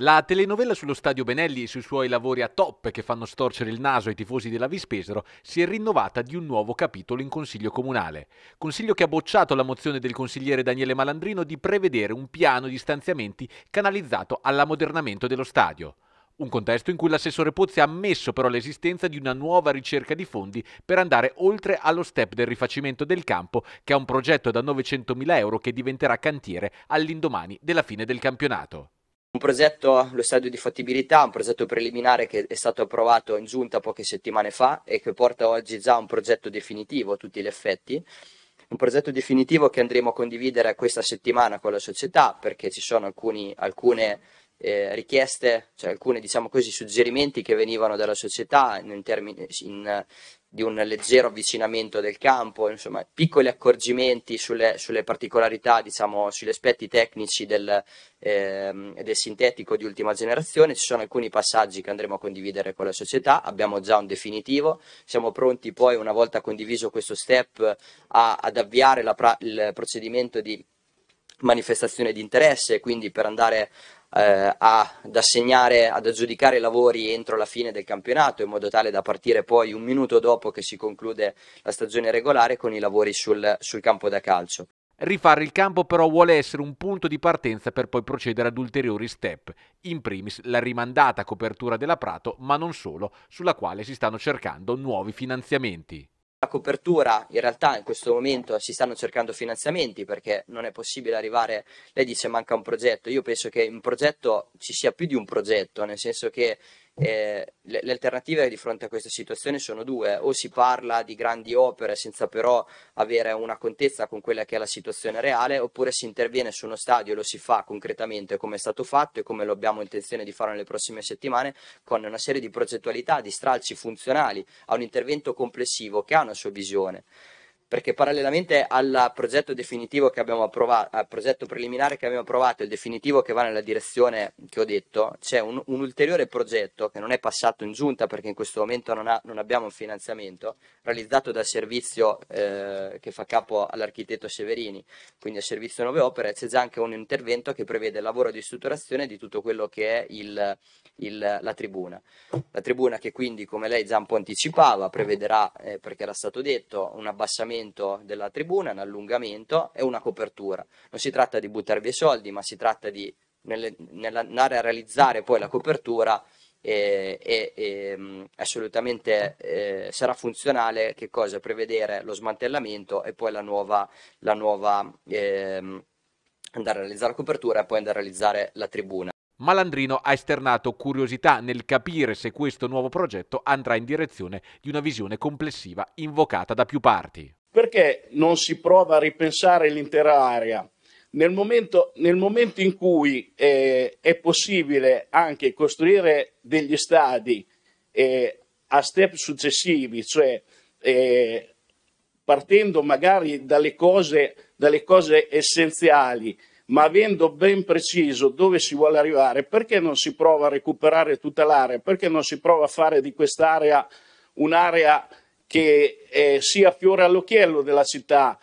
La telenovela sullo stadio Benelli e sui suoi lavori a top che fanno storcere il naso ai tifosi della Vispesero si è rinnovata di un nuovo capitolo in Consiglio Comunale. Consiglio che ha bocciato la mozione del consigliere Daniele Malandrino di prevedere un piano di stanziamenti canalizzato all'ammodernamento dello stadio. Un contesto in cui l'assessore Pozzi ha ammesso però l'esistenza di una nuova ricerca di fondi per andare oltre allo step del rifacimento del campo, che è un progetto da 900.000 euro che diventerà cantiere all'indomani della fine del campionato. Un progetto, lo stadio di fattibilità, un progetto preliminare che è stato approvato in giunta poche settimane fa e che porta oggi già a un progetto definitivo a tutti gli effetti. Un progetto definitivo che andremo a condividere questa settimana con la società perché ci sono alcuni, alcune eh, richieste, cioè alcuni diciamo così, suggerimenti che venivano dalla società in termini in, di un leggero avvicinamento del campo, insomma, piccoli accorgimenti sulle, sulle particolarità, diciamo, sugli aspetti tecnici del, eh, del, sintetico di ultima generazione. Ci sono alcuni passaggi che andremo a condividere con la società, abbiamo già un definitivo, siamo pronti poi, una volta condiviso questo step, a, ad avviare la, il procedimento di manifestazione di interesse, quindi per andare eh, ad assegnare, ad aggiudicare i lavori entro la fine del campionato in modo tale da partire poi un minuto dopo che si conclude la stagione regolare con i lavori sul, sul campo da calcio. Rifare il campo però vuole essere un punto di partenza per poi procedere ad ulteriori step, in primis la rimandata copertura della Prato, ma non solo, sulla quale si stanno cercando nuovi finanziamenti. La copertura in realtà in questo momento si stanno cercando finanziamenti perché non è possibile arrivare, lei dice manca un progetto, io penso che un progetto ci sia più di un progetto, nel senso che eh, le, le, alternative di fronte a questa situazione sono due, o si parla di grandi opere senza però avere una contezza con quella che è la situazione reale, oppure si interviene su uno stadio e lo si fa concretamente come è stato fatto e come lo abbiamo intenzione di fare nelle prossime settimane, con una serie di progettualità, di stralci funzionali a un intervento complessivo che ha una sua visione perché parallelamente al progetto definitivo che abbiamo approvato, al progetto preliminare che abbiamo approvato e il definitivo che va nella direzione che ho detto, c'è un, un, ulteriore progetto che non è passato in giunta perché in questo momento non, ha, non abbiamo un finanziamento, realizzato dal servizio eh, che fa capo all'architetto Severini, quindi al servizio Nove Opere, c'è già anche un intervento che prevede il lavoro di strutturazione di tutto quello che è il, il, la tribuna. La tribuna che quindi, come lei già un po' anticipava, prevederà, eh, perché era stato detto, un abbassamento allungamento della tribuna, un allungamento e una copertura. Non si tratta di buttare via soldi, ma si tratta di nel, nell'andare a realizzare poi la copertura e, e, e assolutamente eh, sarà funzionale che cosa? Prevedere lo smantellamento e poi la nuova, la nuova eh, andare a realizzare la copertura e poi andare a realizzare la tribuna. Malandrino ha esternato curiosità nel capire se questo nuovo progetto andrà in direzione di una visione complessiva invocata da più parti perché non si prova a ripensare l'intera area? Nel momento, nel momento in cui eh, è possibile anche costruire degli stadi eh, a step successivi, cioè eh, partendo magari dalle cose, dalle cose essenziali, ma avendo ben preciso dove si vuole arrivare, perché non si prova a recuperare tutta l'area? Perché non si prova a fare di quest'area un'area che eh, sia fiore all'occhiello della città,